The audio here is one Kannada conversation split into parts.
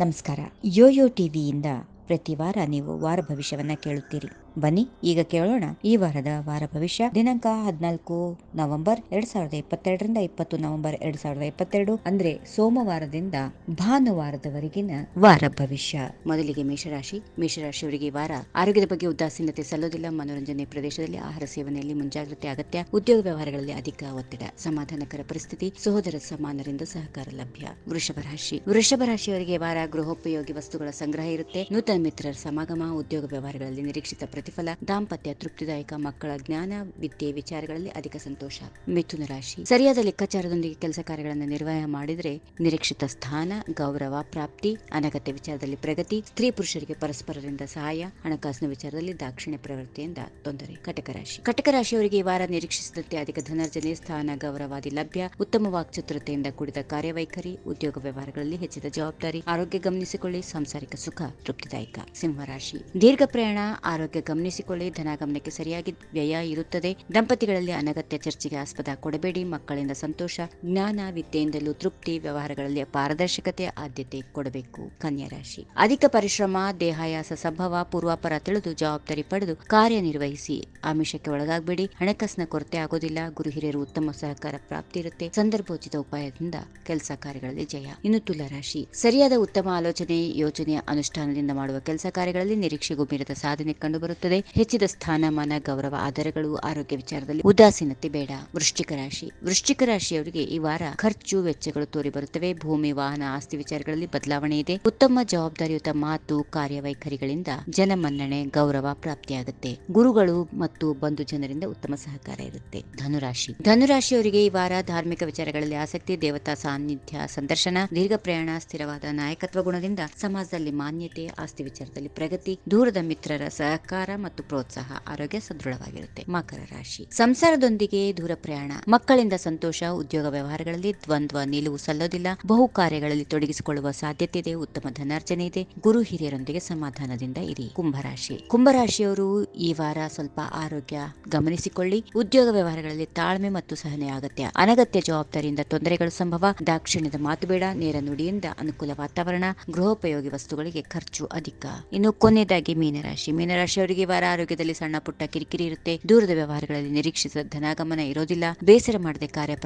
ನಮಸ್ಕಾರ ಯೋಯೋ ಟಿವಿಯಿಂದ ಪ್ರತಿ ವಾರ ನೀವು ವಾರ ಭವಿಷ್ಯವನ್ನು ಕೇಳುತ್ತೀರಿ ಬನ್ನಿ ಈಗ ಕೇಳೋಣ ಈ ವಾರದ ವಾರ ಭವಿಷ್ಯ ದಿನಾಂಕ ಹದಿನಾಲ್ಕು ನವೆಂಬರ್ ಎರಡ್ ಸಾವಿರದ ಇಪ್ಪತ್ತೆರಡರಿಂದ ಇಪ್ಪತ್ತು ನವೆಂಬರ್ ಎರಡ್ ಸಾವಿರದ ಇಪ್ಪತ್ತೆರಡು ಅಂದ್ರೆ ಸೋಮವಾರದಿಂದ ಭಾನುವಾರದವರೆಗಿನ ವಾರ ಭವಿಷ್ಯ ಮೊದಲಿಗೆ ಮೇಷರಾಶಿ ಮೇಷರಾಶಿಯವರಿಗೆ ವಾರ ಆರೋಗ್ಯದ ಬಗ್ಗೆ ಉದಾಸೀನತೆ ಸಲ್ಲೋದಿಲ್ಲ ಮನೋರಂಜನೆ ಪ್ರದೇಶದಲ್ಲಿ ಆಹಾರ ಸೇವನೆಯಲ್ಲಿ ಮುಂಜಾಗ್ರತೆ ಅಗತ್ಯ ಉದ್ಯೋಗ ವ್ಯವಹಾರಗಳಲ್ಲಿ ಅಧಿಕ ಒತ್ತಡ ಸಮಾಧಾನಕರ ಪರಿಸ್ಥಿತಿ ಸಹೋದರ ಸಮಾನರಿಂದ ಸಹಕಾರ ಲಭ್ಯ ವೃಷಭ ರಾಶಿ ವೃಷಭ ರಾಶಿಯವರಿಗೆ ವಾರ ಗೃಹೋಪಯೋಗಿ ವಸ್ತುಗಳ ಸಂಗ್ರಹ ಇರುತ್ತೆ ನೂತನ ಮಿತ್ರರ ಸಮಾಗಮ ಉದ್ಯೋಗ ವ್ಯವಹಾರಗಳಲ್ಲಿ ನಿರೀಕ್ಷಿತ ಪ್ರತಿಫಲ ದಾಂಪತ್ಯ ತೃಪ್ತಿದಾಯಕ ಮಕ್ಕಳ ಜ್ಞಾನ ವಿದ್ಯೆ ವಿಚಾರಗಳಲ್ಲಿ ಅಧಿಕ ಸಂತೋಷ ಮಿಥುನ ರಾಶಿ ಸರಿಯಾದ ಲೆಕ್ಕಾಚಾರದೊಂದಿಗೆ ಕೆಲಸ ಕಾರ್ಯಗಳನ್ನು ನಿರ್ವಹಣೆ ಮಾಡಿದರೆ ನಿರೀಕ್ಷಿತ ಸ್ಥಾನ ಗೌರವ ಪ್ರಾಪ್ತಿ ಅನಗತ್ಯ ವಿಚಾರದಲ್ಲಿ ಪ್ರಗತಿ ಸ್ತ್ರೀ ಪುರುಷರಿಗೆ ಪರಸ್ಪರರಿಂದ ಸಹಾಯ ಹಣಕಾಸಿನ ವಿಚಾರದಲ್ಲಿ ದಾಕ್ಷಿಣ್ಯ ಪ್ರವೃತ್ತಿಯಿಂದ ತೊಂದರೆ ಕಟಕ ರಾಶಿ ಕಟಕ ರಾಶಿಯವರಿಗೆ ಈ ವಾರ ನಿರೀಕ್ಷಿಸಿದಂತೆ ಅಧಿಕ ಧನಾರ್ಜನೆ ಸ್ಥಾನ ಗೌರವಾದಿ ಲಭ್ಯ ಉತ್ತಮ ವಾಕ್ಚತುರತೆಯಿಂದ ಕೂಡಿದ ಕಾರ್ಯವೈಖರಿ ಉದ್ಯೋಗ ವ್ಯವಹಾರಗಳಲ್ಲಿ ಹೆಚ್ಚಿದ ಜವಾಬ್ದಾರಿ ಆರೋಗ್ಯ ಗಮನಿಸಿಕೊಳ್ಳಿ ಸಾಂಸಾರಿಕ ಸುಖ ತೃಪ್ತಿದಾಯಕ ಸಿಂಹರಾಶಿ ದೀರ್ಘ ಪ್ರಯಾಣ ಆರೋಗ್ಯ ಗಮನಿಸಿಕೊಳ್ಳಿ ಧನಾಗಮನಕ್ಕೆ ಸರಿಯಾಗಿ ವ್ಯಯ ಇರುತ್ತದೆ ದಂಪತಿಗಳಲ್ಲಿ ಅನಗತ್ಯ ಚರ್ಚೆಗೆ ಆಸ್ಪದ ಕೊಡಬೇಡಿ ಮಕ್ಕಳಿಂದ ಸಂತೋಷ ಜ್ಞಾನ ವಿದ್ಯೆಯಿಂದಲೂ ತೃಪ್ತಿ ವ್ಯವಹಾರಗಳಲ್ಲಿ ಪಾರದರ್ಶಕತೆ ಆದ್ಯತೆ ಕೊಡಬೇಕು ಕನ್ಯಾ ರಾಶಿ ಅಧಿಕ ಪರಿಶ್ರಮ ದೇಹಾಯಾಸ ಸಂಭವ ಪೂರ್ವಾಪರ ತಿಳಿದು ಜವಾಬ್ದಾರಿ ಪಡೆದು ಕಾರ್ಯನಿರ್ವಹಿಸಿ ಆಮಿಷಕ್ಕೆ ಒಳಗಾಗಬೇಡಿ ಹಣಕಾಸಿನ ಕೊರತೆ ಆಗೋದಿಲ್ಲ ಗುರು ಹಿರಿಯರು ಉತ್ತಮ ಸಹಕಾರ ಪ್ರಾಪ್ತಿ ಇರುತ್ತೆ ಸಂದರ್ಭೋಚಿತ ಉಪಾಯದಿಂದ ಕೆಲಸ ಕಾರ್ಯಗಳಲ್ಲಿ ಜಯ ಇನ್ನು ತುಲಾರಾಶಿ ಸರಿಯಾದ ಉತ್ತಮ ಆಲೋಚನೆ ಯೋಜನೆಯ ಅನುಷ್ಠಾನದಿಂದ ಮಾಡುವ ಕೆಲಸ ಕಾರ್ಯಗಳಲ್ಲಿ ನಿರೀಕ್ಷೆಗೂ ಮೀರಿದ ಸಾಧನೆ ಕಂಡುಬರುತ್ತೆ ಸಿಗುತ್ತದೆ ಹೆಚ್ಚಿದ ಸ್ಥಾನಮಾನ ಗೌರವ ಆಧಾರಗಳು ಆರೋಗ್ಯ ವಿಚಾರದಲ್ಲಿ ಉದಾಸೀನತೆ ಬೇಡ ವೃಶ್ಚಿಕ ರಾಶಿ ವೃಶ್ಚಿಕ ರಾಶಿಯವರಿಗೆ ಈ ವಾರ ಖರ್ಚು ವೆಚ್ಚಗಳು ತೋರಿ ಬರುತ್ತವೆ ಭೂಮಿ ವಾಹನ ಆಸ್ತಿ ವಿಚಾರಗಳಲ್ಲಿ ಬದಲಾವಣೆ ಇದೆ ಉತ್ತಮ ಜವಾಬ್ದಾರಿಯುತ ಮಾತು ಕಾರ್ಯವೈಖರಿಗಳಿಂದ ಜನಮನ್ನಣೆ ಗೌರವ ಪ್ರಾಪ್ತಿಯಾಗುತ್ತೆ ಗುರುಗಳು ಮತ್ತು ಬಂಧು ಜನರಿಂದ ಉತ್ತಮ ಸಹಕಾರ ಇರುತ್ತೆ ಧನುರಾಶಿ ಧನುರಾಶಿಯವರಿಗೆ ಈ ವಾರ ಧಾರ್ಮಿಕ ವಿಚಾರಗಳಲ್ಲಿ ಆಸಕ್ತಿ ದೇವತಾ ಸಾನ್ನಿಧ್ಯ ಸಂದರ್ಶನ ದೀರ್ಘ ಪ್ರಯಾಣ ಸ್ಥಿರವಾದ ನಾಯಕತ್ವ ಗುಣದಿಂದ ಸಮಾಜದಲ್ಲಿ ಮಾನ್ಯತೆ ಆಸ್ತಿ ವಿಚಾರದಲ್ಲಿ ಪ್ರಗತಿ ದೂರದ ಮಿತ್ರರ ಸಹಕಾರ ಮತ್ತು ಪ್ರೋತ್ಸಾಹ ಆರೋಗ್ಯ ಸದೃಢವಾಗಿರುತ್ತೆ ಮಕರ ರಾಶಿ ಸಂಸಾರದೊಂದಿಗೆ ದೂರ ಪ್ರಯಾಣ ಮಕ್ಕಳಿಂದ ಸಂತೋಷ ಉದ್ಯೋಗ ವ್ಯವಹಾರಗಳಲ್ಲಿ ದ್ವಂದ್ವ ನಿಲುವು ಸಲ್ಲೋದಿಲ್ಲ ಬಹು ಕಾರ್ಯಗಳಲ್ಲಿ ತೊಡಗಿಸಿಕೊಳ್ಳುವ ಸಾಧ್ಯತೆ ಇದೆ ಉತ್ತಮ ಧನಾರ್ಜನೆ ಇದೆ ಗುರು ಹಿರಿಯರೊಂದಿಗೆ ಸಮಾಧಾನದಿಂದ ಇರಿ ಕುಂಭರಾಶಿ ಕುಂಭರಾಶಿಯವರು ಈ ವಾರ ಸ್ವಲ್ಪ ಆರೋಗ್ಯ ಗಮನಿಸಿಕೊಳ್ಳಿ ಉದ್ಯೋಗ ವ್ಯವಹಾರಗಳಲ್ಲಿ ತಾಳ್ಮೆ ಮತ್ತು ಸಹನೆ ಅಗತ್ಯ ಅನಗತ್ಯ ಜವಾಬ್ದಾರಿಯಿಂದ ತೊಂದರೆಗಳು ಸಂಭವ ದಾಕ್ಷಿಣ್ಯದ ಮಾತು ಬೇಡ ನೇರ ನುಡಿಯಿಂದ ಅನುಕೂಲ ವಾತಾವರಣ ಗೃಹೋಪಯೋಗಿ ವಸ್ತುಗಳಿಗೆ ಖರ್ಚು ಅಧಿಕ ಇನ್ನು ಕೊನೆಯದಾಗಿ ಮೀನರಾಶಿ ಮೀನರಾಶಿಯವರಿಗೆ ವಾರ ಆರೋಗ್ಯದಲ್ಲಿ ಸಣ್ಣ ಪುಟ್ಟ ಕಿರಿಕಿರಿ ಇರುತ್ತೆ ದೂರದ ವ್ಯವಹಾರಗಳಲ್ಲಿ ನಿರೀಕ್ಷಿಸುವ ಧನಾಗಮನ ಇರೋದಿಲ್ಲ ಬೇಸರ ಮಾಡದೆ ಕಾರ್ಯ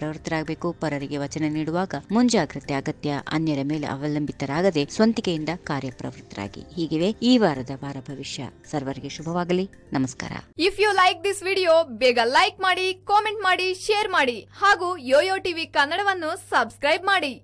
ಪರರಿಗೆ ವಚನ ನೀಡುವಾಗ ಮುಂಜಾಗ್ರತೆ ಅಗತ್ಯ ಅನ್ಯರ ಮೇಲೆ ಅವಲಂಬಿತರಾಗದೆ ಸ್ವಂತಿಕೆಯಿಂದ ಕಾರ್ಯಪ್ರವೃತ್ತರಾಗಿ ಹೀಗಿವೆ ಈ ವಾರದ ವಾರ ಭವಿಷ್ಯ ಸರ್ವರಿಗೆ ಶುಭವಾಗಲಿ ನಮಸ್ಕಾರ if you like this video ಬೇಗ ಲೈಕ್ ಮಾಡಿ ಕಾಮೆಂಟ್ ಮಾಡಿ ಶೇರ್ ಮಾಡಿ ಹಾಗೂ ಯೋಯೋ ಟಿವಿ ಕನ್ನಡವನ್ನು ಸಬ್ಸ್ಕ್ರೈಬ್ ಮಾಡಿ